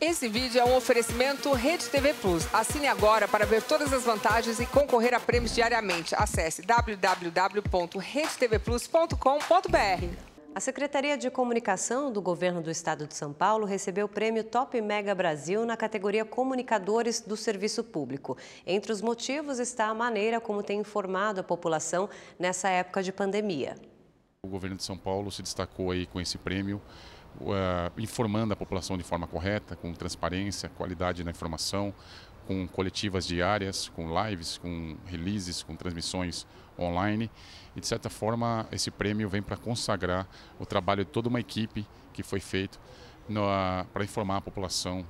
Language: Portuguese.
Esse vídeo é um oferecimento Rede TV Plus. Assine agora para ver todas as vantagens e concorrer a prêmios diariamente. Acesse www.redetvplus.com.br. A Secretaria de Comunicação do Governo do Estado de São Paulo recebeu o prêmio Top Mega Brasil na categoria Comunicadores do Serviço Público. Entre os motivos está a maneira como tem informado a população nessa época de pandemia. O governo de São Paulo se destacou aí com esse prêmio uh, informando a população de forma correta, com transparência, qualidade na informação, com coletivas diárias, com lives, com releases, com transmissões online. E de certa forma, esse prêmio vem para consagrar o trabalho de toda uma equipe que foi feito ah, para informar a população